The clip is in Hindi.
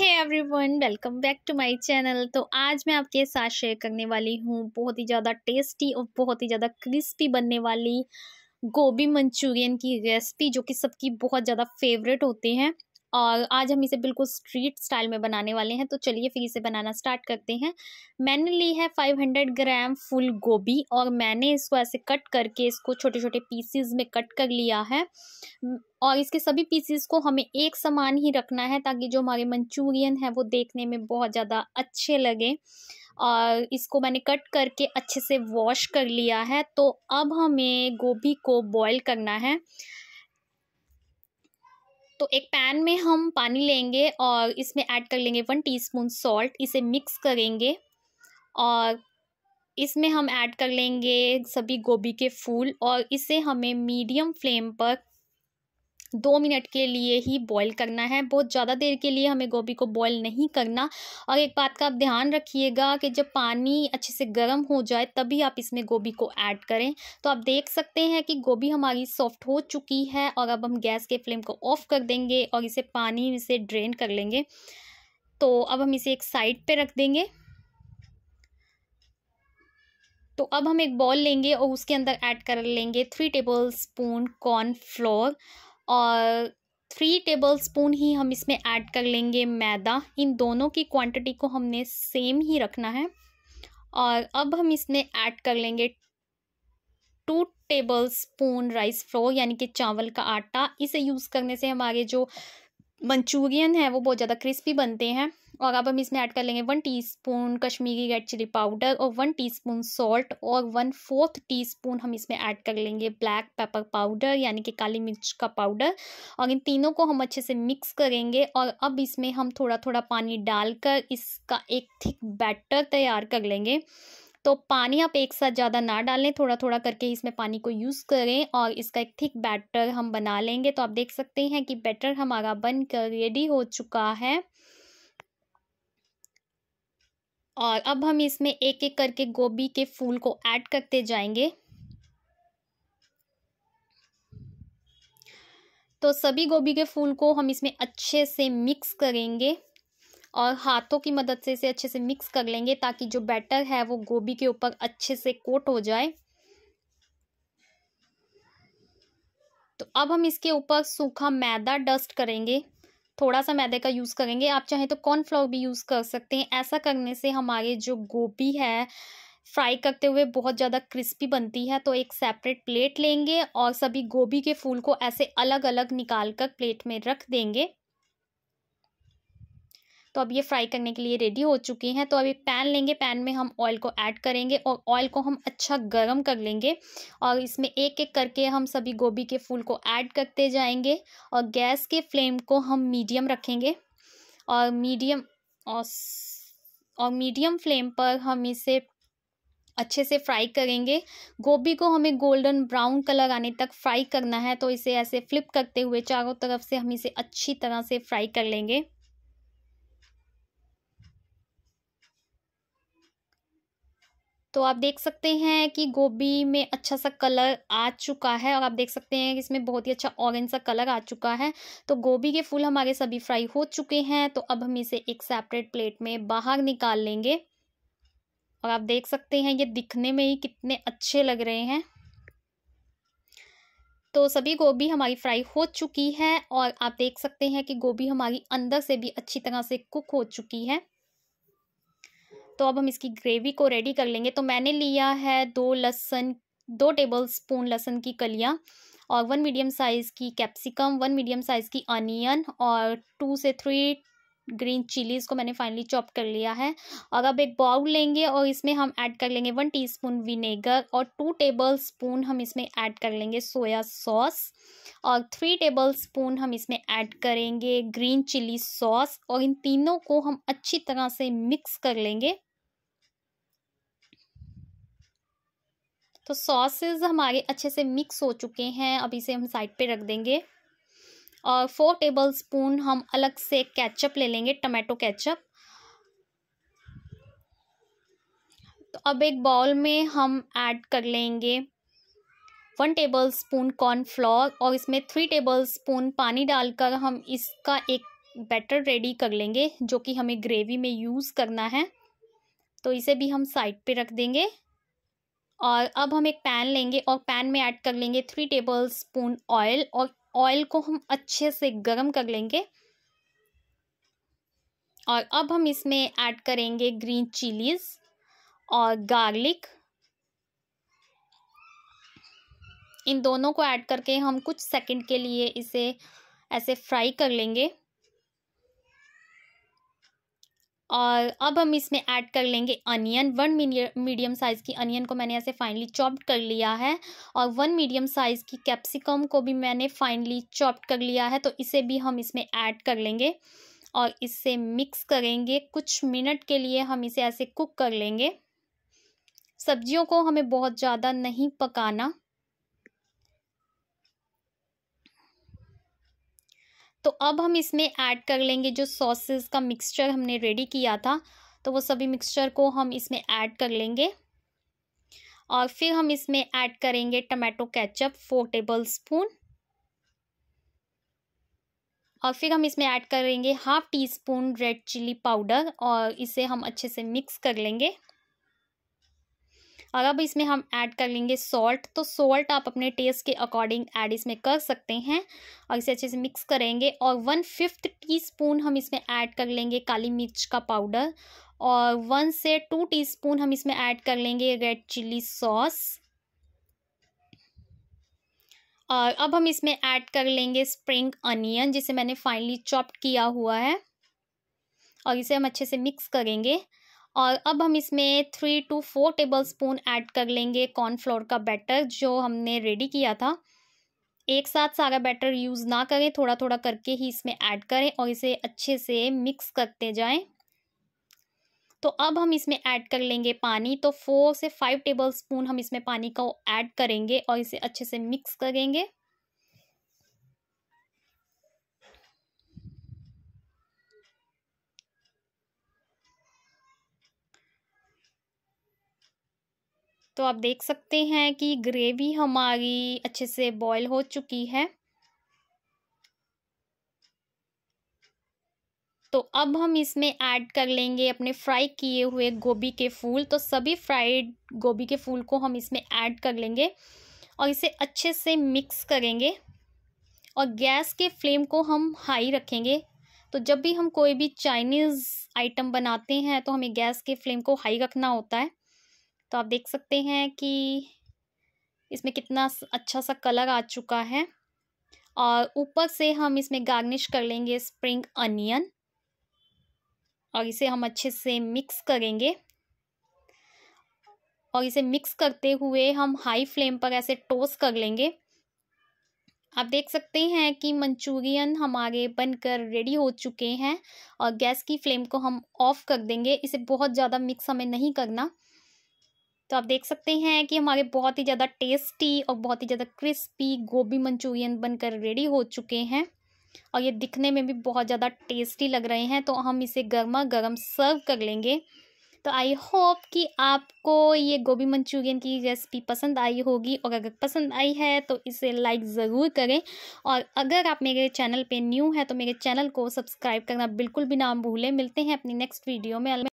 है everyone welcome back to my channel तो आज मैं आपके साथ शेयर करने वाली हूँ बहुत ही ज़्यादा टेस्टी और बहुत ही ज़्यादा क्रिस्पी बनने वाली गोभी मंचूरियन की रेसिपी जो कि सबकी बहुत ज़्यादा फेवरेट होते हैं और आज हम इसे बिल्कुल स्ट्रीट स्टाइल में बनाने वाले हैं तो चलिए फिर इसे बनाना स्टार्ट करते हैं मैंने ली है 500 ग्राम फुल गोभी और मैंने इसको ऐसे कट करके इसको छोटे छोटे पीसीज में कट कर लिया है और इसके सभी पीसीस को हमें एक समान ही रखना है ताकि जो हमारे मंचूरियन है वो देखने में बहुत ज़्यादा अच्छे लगे और इसको मैंने कट करके अच्छे से वॉश कर लिया है तो अब हमें गोभी को बॉयल करना है तो एक पैन में हम पानी लेंगे और इसमें ऐड कर लेंगे वन टीस्पून सॉल्ट इसे मिक्स करेंगे और इसमें हम ऐड कर लेंगे सभी गोभी के फूल और इसे हमें मीडियम फ्लेम पर दो मिनट के लिए ही बॉईल करना है बहुत ज़्यादा देर के लिए हमें गोभी को बॉईल नहीं करना और एक बात का आप ध्यान रखिएगा कि जब पानी अच्छे से गर्म हो जाए तभी आप इसमें गोभी को ऐड करें तो आप देख सकते हैं कि गोभी हमारी सॉफ्ट हो चुकी है और अब हम गैस के फ्लेम को ऑफ़ कर देंगे और इसे पानी से ड्रेन कर लेंगे तो अब हम इसे एक साइड पर रख देंगे तो अब हम एक बॉल लेंगे और उसके अंदर ऐड कर लेंगे थ्री टेबल स्पून कॉर्नफ्लोर और थ्री टेबल स्पून ही हम इसमें ऐड कर लेंगे मैदा इन दोनों की क्वांटिटी को हमने सेम ही रखना है और अब हम इसमें ऐड कर लेंगे two tablespoon rice flour यानी कि चावल का आटा इसे यूज़ करने से हमारे जो मंचूरियन है वो बहुत ज़्यादा क्रिस्पी बनते हैं और अब हम इसमें ऐड कर लेंगे one teaspoon Kashmiri red chilli powder और वन टीस्पून सॉल्ट और वन फोर्थ टीस्पून हम इसमें ऐड कर लेंगे ब्लैक पेपर पाउडर यानी कि काली मिर्च का पाउडर और इन तीनों को हम अच्छे से मिक्स करेंगे और अब इसमें हम थोड़ा थोड़ा पानी डालकर इसका एक थिक बैटर तैयार कर लेंगे तो पानी आप एक साथ ज़्यादा ना डालें थोड़ा थोड़ा करके इसमें पानी को यूज़ करें और इसका एक थिक बैटर हम बना लेंगे तो आप देख सकते हैं कि बैटर हमारा बन कर रेडी हो चुका है और अब हम इसमें एक एक करके गोभी के फूल को ऐड करते जाएंगे तो सभी गोभी के फूल को हम इसमें अच्छे से मिक्स करेंगे और हाथों की मदद से इसे अच्छे से मिक्स कर लेंगे ताकि जो बैटर है वो गोभी के ऊपर अच्छे से कोट हो जाए तो अब हम इसके ऊपर सूखा मैदा डस्ट करेंगे थोड़ा सा मैदे का यूज़ करेंगे आप चाहें तो कॉर्नफ्लावर भी यूज़ कर सकते हैं ऐसा करने से हमारे जो गोभी है फ्राई करते हुए बहुत ज़्यादा क्रिस्पी बनती है तो एक सेपरेट प्लेट लेंगे और सभी गोभी के फूल को ऐसे अलग अलग निकाल कर प्लेट में रख देंगे तो अब ये फ्राई करने के लिए रेडी हो चुकी हैं तो अभी पैन लेंगे पैन में हम ऑयल को ऐड करेंगे और ऑयल को हम अच्छा गर्म कर लेंगे और इसमें एक एक करके हम सभी गोभी के फूल को ऐड करते जाएंगे और गैस के फ्लेम को हम मीडियम रखेंगे और मीडियम और मीडियम फ्लेम पर हम इसे अच्छे से फ्राई करेंगे गोभी को हमें गोल्डन ब्राउन कलर आने तक फ्राई करना है तो इसे ऐसे फ्लिप करते हुए चारों तरफ से हम इसे अच्छी तरह से फ्राई कर लेंगे तो आप देख सकते हैं कि गोभी में अच्छा सा कलर आ चुका है और आप देख सकते हैं कि इसमें बहुत ही अच्छा ऑरेंज सा कलर आ चुका है तो गोभी के फूल हमारे सभी फ्राई हो चुके हैं तो अब हम इसे एक सेपरेट प्लेट में बाहर निकाल लेंगे और आप देख सकते हैं ये दिखने में ही कितने अच्छे लग रहे हैं तो सभी गोभी हमारी फ्राई हो चुकी है और आप देख सकते हैं कि गोभी हमारी अंदर से भी अच्छी तरह से कुक हो चुकी है तो अब हम इसकी ग्रेवी को रेडी कर लेंगे तो मैंने लिया है दो लहसन दो टेबल स्पून लहसन की कलियाँ और वन मीडियम साइज़ की कैप्सिकम वन मीडियम साइज़ की अनियन और टू से थ्री ग्रीन चिलीज़ को मैंने फाइनली चॉप कर लिया है और अब एक बाउल लेंगे और इसमें हम ऐड कर लेंगे वन टीस्पून विनेगर और टू टेबल स्पून हम इसमें ऐड कर लेंगे सोया सॉस और थ्री टेबल स्पून हम इसमें ऐड करेंगे ग्रीन चिली सॉस और इन तीनों को हम अच्छी तरह से मिक्स कर लेंगे तो सॉसेस हमारे अच्छे से मिक्स हो चुके हैं अब इसे हम साइड पे रख देंगे और फोर टेबल स्पून हम अलग से केचप ले लेंगे टमाटो केचप तो अब एक बाउल में हम ऐड कर लेंगे वन टेबल स्पून कॉर्नफ्लोर और इसमें थ्री टेबल स्पून पानी डालकर हम इसका एक बैटर रेडी कर लेंगे जो कि हमें ग्रेवी में यूज़ करना है तो इसे भी हम साइड पे रख देंगे और अब हम एक पैन लेंगे और पैन में ऐड कर लेंगे थ्री टेबल स्पून ऑयल और ऑयल को हम अच्छे से गर्म कर लेंगे और अब हम इसमें ऐड करेंगे ग्रीन चिलीज़ और गार्लिक इन दोनों को ऐड करके हम कुछ सेकंड के लिए इसे ऐसे फ्राई कर लेंगे और अब हम इसमें ऐड कर लेंगे अनियन वन मीडियम साइज़ की अनियन को मैंने ऐसे फाइनली चॉप्ड कर लिया है और वन मीडियम साइज़ की कैप्सिकम को भी मैंने फाइनली चॉप्ड कर लिया है तो इसे भी हम इसमें ऐड कर लेंगे और इसे मिक्स करेंगे कुछ मिनट के लिए हम इसे ऐसे कुक कर लेंगे सब्जियों को हमें बहुत ज़्यादा नहीं पकाना तो अब हम इसमें ऐड कर लेंगे जो सॉसेस का मिक्सचर हमने रेडी किया था तो वो सभी मिक्सचर को हम इसमें ऐड कर लेंगे और फिर हम इसमें ऐड करेंगे tomato ketchup four tablespoon और फिर हम इसमें ऐड करेंगे half teaspoon red chilli powder और इसे हम अच्छे से मिक्स कर लेंगे और अब इसमें हम ऐड कर लेंगे सॉल्ट तो सॉल्ट आप अपने टेस्ट के अकॉर्डिंग ऐड इसमें कर सकते हैं और इसे अच्छे से मिक्स करेंगे और वन फिफ्थ स्पून हम इसमें ऐड कर लेंगे काली मिर्च का पाउडर और वन से टू टीस्पून हम इसमें ऐड कर लेंगे रेड चिल्ली सॉस और अब हम इसमें ऐड कर लेंगे स्प्रिंग अनियन जिसे मैंने फाइनली चॉप किया हुआ है और इसे हम अच्छे से मिक्स करेंगे और अब हम इसमें three two four tablespoon add कर लेंगे कॉर्नफ्लोर का बैटर जो हमने रेडी किया था एक साथ सारा बैटर यूज़ ना करें थोड़ा थोड़ा करके ही इसमें ऐड करें और इसे अच्छे से मिक्स करते जाएं तो अब हम इसमें ऐड कर लेंगे पानी तो फोर से फाइव टेबल स्पून हम इसमें पानी का ऐड करेंगे और इसे अच्छे से मिक्स करेंगे तो आप देख सकते हैं कि ग्रेवी हमारी अच्छे से बॉईल हो चुकी है तो अब हम इसमें ऐड कर लेंगे अपने फ्राई किए हुए गोभी के फूल तो सभी फ्राइड गोभी के फूल को हम इसमें ऐड कर लेंगे और इसे अच्छे से मिक्स करेंगे और गैस के फ्लेम को हम हाई रखेंगे तो जब भी हम कोई भी चाइनीज़ आइटम बनाते हैं तो हमें गैस के फ्लेम को हाई रखना होता है तो आप देख सकते हैं कि इसमें कितना अच्छा सा कलर आ चुका है और ऊपर से हम इसमें गार्निश कर लेंगे स्प्रिंग अनियन और इसे हम अच्छे से मिक्स करेंगे और इसे मिक्स करते हुए हम हाई फ्लेम पर ऐसे टोस्ट कर लेंगे आप देख सकते हैं कि मंचूरियन हमारे बनकर रेडी हो चुके हैं और गैस की फ्लेम को हम ऑफ़ कर देंगे इसे बहुत ज़्यादा मिक्स हमें नहीं करना तो आप देख सकते हैं कि हमारे बहुत ही ज़्यादा टेस्टी और बहुत ही ज़्यादा क्रिस्पी गोभी मंचूरियन बनकर रेडी हो चुके हैं और ये दिखने में भी बहुत ज़्यादा टेस्टी लग रहे हैं तो हम इसे गर्मा गर्म सर्व कर लेंगे तो आई होप कि आपको ये गोभी मंचूरियन की रेसिपी पसंद आई होगी और अगर पसंद आई है तो इसे लाइक ज़रूर करें और अगर आप मेरे चैनल पे न्यू है तो मेरे चैनल को सब्सक्राइब करना बिल्कुल भी ना भूलें मिलते हैं अपनी नेक्स्ट वीडियो में